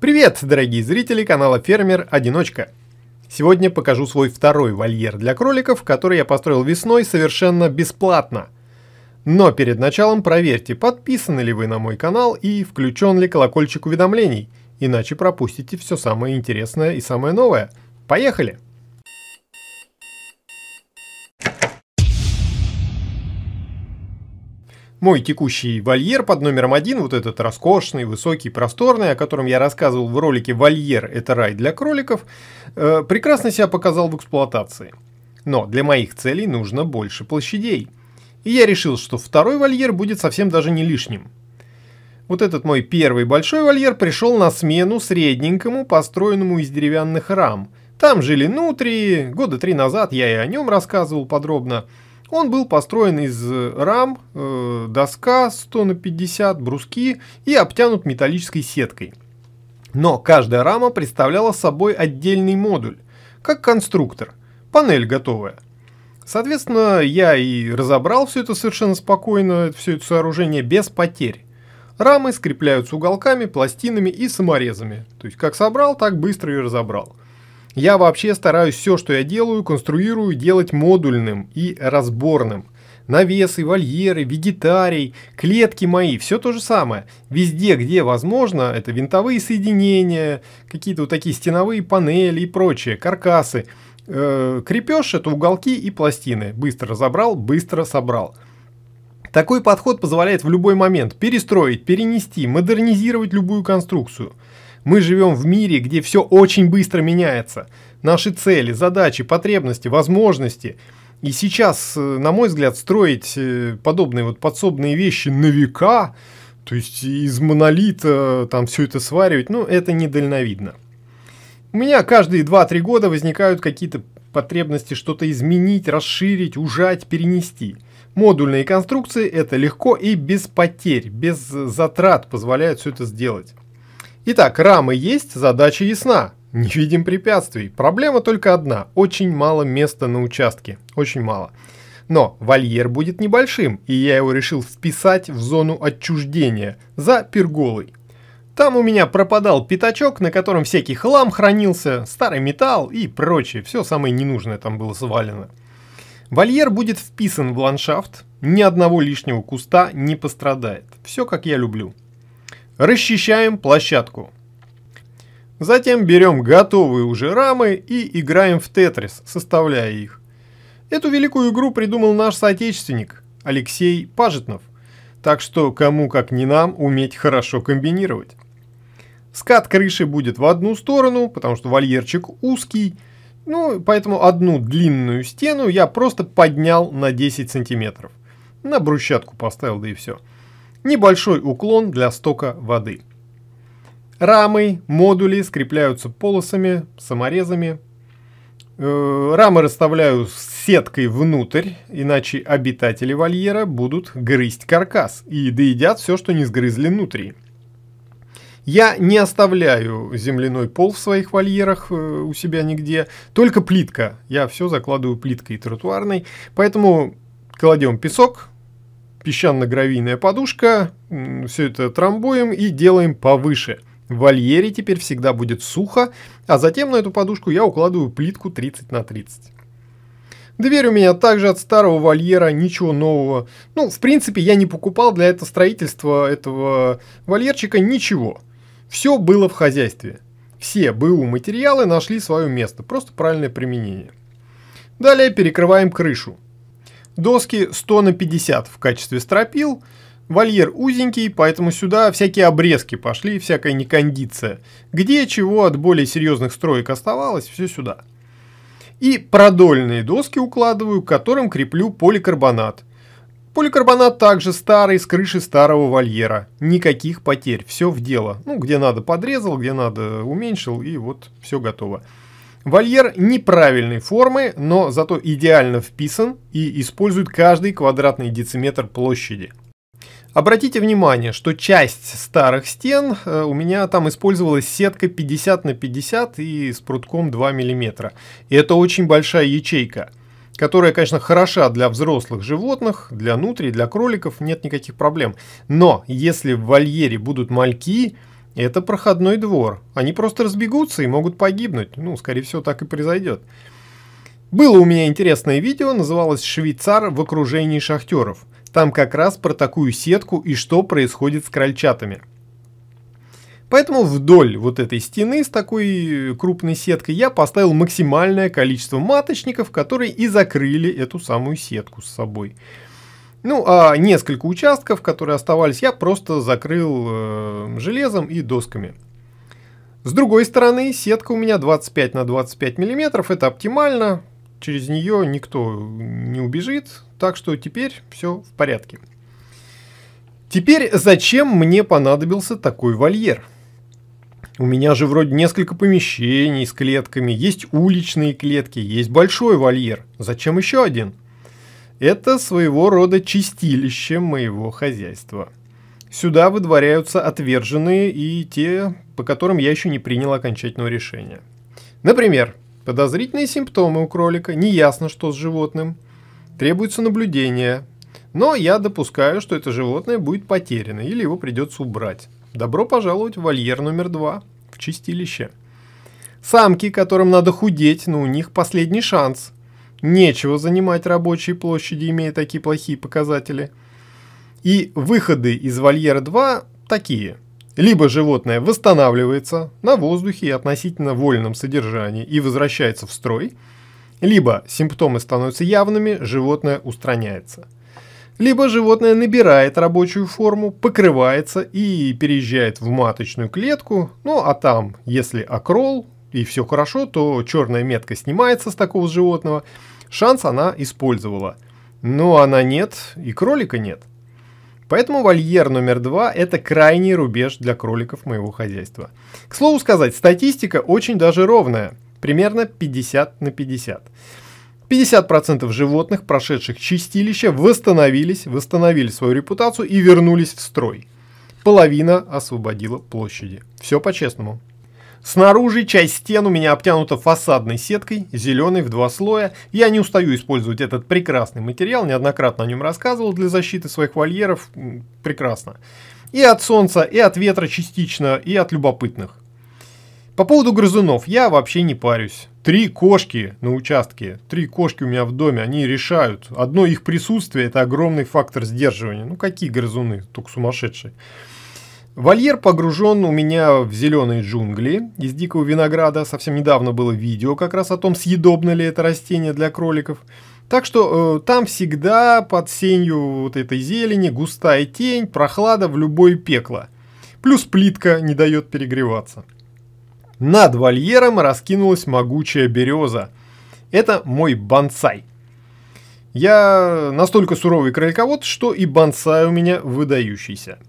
Привет, дорогие зрители канала Фермер Одиночка. Сегодня покажу свой второй вольер для кроликов, который я построил весной совершенно бесплатно. Но перед началом проверьте, подписаны ли вы на мой канал и включен ли колокольчик уведомлений, иначе пропустите все самое интересное и самое новое. Поехали! Мой текущий вольер под номером один, вот этот роскошный, высокий, просторный, о котором я рассказывал в ролике «Вольер – это рай для кроликов», э, прекрасно себя показал в эксплуатации. Но для моих целей нужно больше площадей. И я решил, что второй вольер будет совсем даже не лишним. Вот этот мой первый большой вольер пришел на смену средненькому, построенному из деревянных рам. Там жили нутрии, года три назад я и о нем рассказывал подробно – он был построен из э, рам, э, доска 100 на 50, бруски и обтянут металлической сеткой. Но каждая рама представляла собой отдельный модуль, как конструктор, панель готовая. Соответственно, я и разобрал все это совершенно спокойно, все это сооружение без потерь. Рамы скрепляются уголками, пластинами и саморезами. То есть как собрал, так быстро и разобрал. Я вообще стараюсь все, что я делаю, конструирую, делать модульным и разборным. Навесы, вольеры, вегетарий, клетки мои, все то же самое. Везде, где возможно, это винтовые соединения, какие-то вот такие стеновые панели и прочее, каркасы. Э -э, крепеж это уголки и пластины. Быстро разобрал, быстро собрал. Такой подход позволяет в любой момент перестроить, перенести, модернизировать любую конструкцию – мы живем в мире, где все очень быстро меняется. Наши цели, задачи, потребности, возможности. И сейчас, э, на мой взгляд, строить э, подобные вот подсобные вещи на века, то есть из монолита там все это сваривать, ну, это недальновидно. У меня каждые 2-3 года возникают какие-то потребности что-то изменить, расширить, ужать, перенести. Модульные конструкции это легко и без потерь, без затрат позволяют все это сделать. Итак, рамы есть, задача ясна. Не видим препятствий. Проблема только одна. Очень мало места на участке. Очень мало. Но вольер будет небольшим, и я его решил вписать в зону отчуждения, за перголой. Там у меня пропадал пятачок, на котором всякий хлам хранился, старый металл и прочее. Все самое ненужное там было свалено. Вольер будет вписан в ландшафт, ни одного лишнего куста не пострадает. Все как я люблю. Расчищаем площадку. Затем берем готовые уже рамы и играем в тетрис, составляя их. Эту великую игру придумал наш соотечественник Алексей Пажетнов, так что кому как не нам уметь хорошо комбинировать. Скат крыши будет в одну сторону, потому что вольерчик узкий, ну, поэтому одну длинную стену я просто поднял на 10 сантиметров. На брусчатку поставил, да и все небольшой уклон для стока воды. Рамы, модули скрепляются полосами, саморезами. Э, рамы расставляю с сеткой внутрь, иначе обитатели вольера будут грызть каркас и доедят все, что не сгрызли внутри. Я не оставляю земляной пол в своих вольерах э, у себя нигде, только плитка. Я все закладываю плиткой тротуарной, поэтому кладем песок, песчано-гравийная подушка, все это трамбуем и делаем повыше. В вольере теперь всегда будет сухо, а затем на эту подушку я укладываю плитку 30 на 30. Дверь у меня также от старого вольера, ничего нового. Ну, в принципе, я не покупал для этого строительства этого вольерчика ничего. Все было в хозяйстве. Все БУ материалы нашли свое место, просто правильное применение. Далее перекрываем крышу. Доски 100 на 50 в качестве стропил. Вольер узенький, поэтому сюда всякие обрезки пошли, всякая некондиция. Где чего от более серьезных строек оставалось, все сюда. И продольные доски укладываю, к которым креплю поликарбонат. Поликарбонат также старый, с крыши старого вольера. Никаких потерь, все в дело. Ну, где надо подрезал, где надо уменьшил, и вот все готово. Вольер неправильной формы, но зато идеально вписан и использует каждый квадратный дециметр площади. Обратите внимание, что часть старых стен э, у меня там использовалась сетка 50 на 50 и с прутком 2 мм. это очень большая ячейка, которая, конечно, хороша для взрослых животных, для нутри, для кроликов, нет никаких проблем. Но если в вольере будут мальки, это проходной двор. Они просто разбегутся и могут погибнуть. Ну, скорее всего, так и произойдет. Было у меня интересное видео, называлось «Швейцар в окружении шахтеров». Там как раз про такую сетку и что происходит с крольчатами. Поэтому вдоль вот этой стены с такой э, крупной сеткой я поставил максимальное количество маточников, которые и закрыли эту самую сетку с собой. Ну, а несколько участков, которые оставались, я просто закрыл э, железом и досками. С другой стороны, сетка у меня 25 на 25 миллиметров, это оптимально, через нее никто не убежит, так что теперь все в порядке. Теперь зачем мне понадобился такой вольер? У меня же вроде несколько помещений с клетками, есть уличные клетки, есть большой вольер. Зачем еще один? Это своего рода чистилище моего хозяйства. Сюда выдворяются отверженные и те, по которым я еще не принял окончательного решения. Например, подозрительные симптомы у кролика, неясно что с животным, требуется наблюдение, но я допускаю, что это животное будет потеряно или его придется убрать. Добро пожаловать в вольер номер два, в чистилище. Самки, которым надо худеть, но ну, у них последний шанс. Нечего занимать рабочие площади, имея такие плохие показатели. И выходы из вольера 2 такие. Либо животное восстанавливается на воздухе и относительно вольном содержании и возвращается в строй, либо симптомы становятся явными, животное устраняется. Либо животное набирает рабочую форму, покрывается и переезжает в маточную клетку, ну а там, если окрол и все хорошо, то черная метка снимается с такого животного. Шанс она использовала. Но она нет, и кролика нет. Поэтому вольер номер два – это крайний рубеж для кроликов моего хозяйства. К слову сказать, статистика очень даже ровная. Примерно 50 на 50. 50% животных, прошедших чистилище, восстановились, восстановили свою репутацию и вернулись в строй. Половина освободила площади. Все по-честному. Снаружи часть стен у меня обтянута фасадной сеткой, зеленой в два слоя. Я не устаю использовать этот прекрасный материал, неоднократно о нем рассказывал, для защиты своих вольеров. Прекрасно. И от солнца, и от ветра частично, и от любопытных. По поводу грызунов я вообще не парюсь. Три кошки на участке, три кошки у меня в доме, они решают. Одно их присутствие – это огромный фактор сдерживания. Ну какие грызуны, только сумасшедшие. Вольер погружен у меня в зеленые джунгли из дикого винограда. Совсем недавно было видео как раз о том, съедобно ли это растение для кроликов. Так что э, там всегда под сенью вот этой зелени густая тень, прохлада в любое пекло. Плюс плитка не дает перегреваться. Над вольером раскинулась могучая береза. Это мой бонсай. Я настолько суровый кроликовод, что и бонсай у меня выдающийся –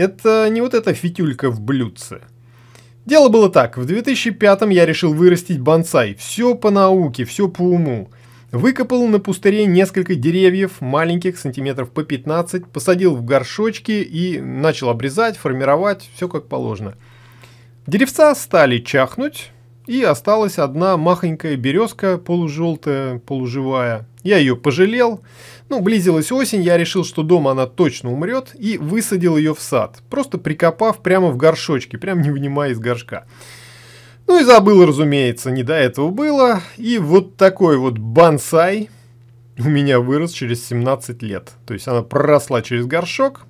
это не вот эта фитюлька в блюдце. Дело было так, в 2005 я решил вырастить бонсай, все по науке, все по уму. Выкопал на пустыре несколько деревьев, маленьких, сантиметров по 15, посадил в горшочки и начал обрезать, формировать, все как положено. Деревца стали чахнуть, и осталась одна махонькая березка, полужелтая, полуживая. Я ее пожалел. Ну, близилась осень, я решил, что дома она точно умрет, и высадил ее в сад, просто прикопав прямо в горшочке, прям не вынимая из горшка. Ну и забыл, разумеется, не до этого было. И вот такой вот бонсай у меня вырос через 17 лет. То есть она проросла через горшок,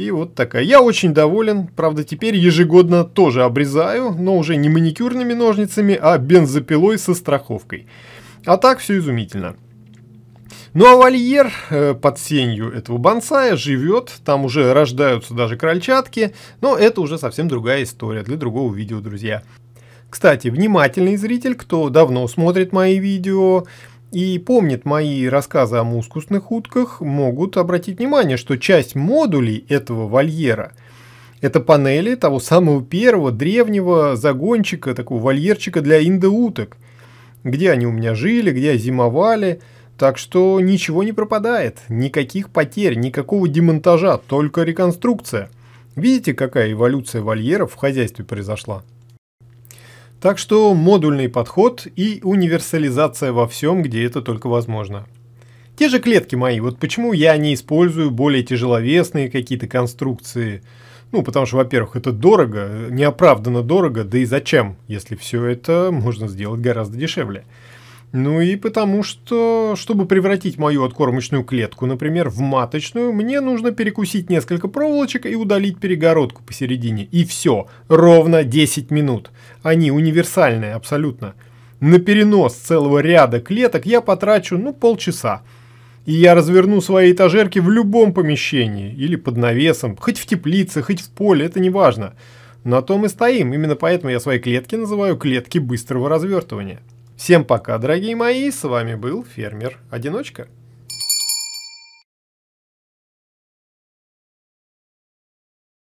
и вот такая. Я очень доволен. Правда, теперь ежегодно тоже обрезаю, но уже не маникюрными ножницами, а бензопилой со страховкой. А так все изумительно. Ну а вольер э, под сенью этого бонсая живет, там уже рождаются даже крольчатки, но это уже совсем другая история для другого видео, друзья. Кстати, внимательный зритель, кто давно смотрит мои видео, и помнят мои рассказы о мускусных утках, могут обратить внимание, что часть модулей этого вольера – это панели того самого первого древнего загончика, такого вольерчика для индоуток, где они у меня жили, где зимовали, так что ничего не пропадает, никаких потерь, никакого демонтажа, только реконструкция. Видите, какая эволюция вольеров в хозяйстве произошла? Так что модульный подход и универсализация во всем, где это только возможно. Те же клетки мои, вот почему я не использую более тяжеловесные какие-то конструкции. Ну, потому что, во-первых, это дорого, неоправданно дорого, да и зачем, если все это можно сделать гораздо дешевле. Ну и потому что, чтобы превратить мою откормочную клетку, например, в маточную, мне нужно перекусить несколько проволочек и удалить перегородку посередине. И все. Ровно 10 минут. Они универсальные абсолютно. На перенос целого ряда клеток я потрачу, ну, полчаса. И я разверну свои этажерки в любом помещении. Или под навесом. Хоть в теплице, хоть в поле, это не важно. На том и стоим. Именно поэтому я свои клетки называю клетки быстрого развертывания. Всем пока, дорогие мои, с вами был Фермер Одиночка.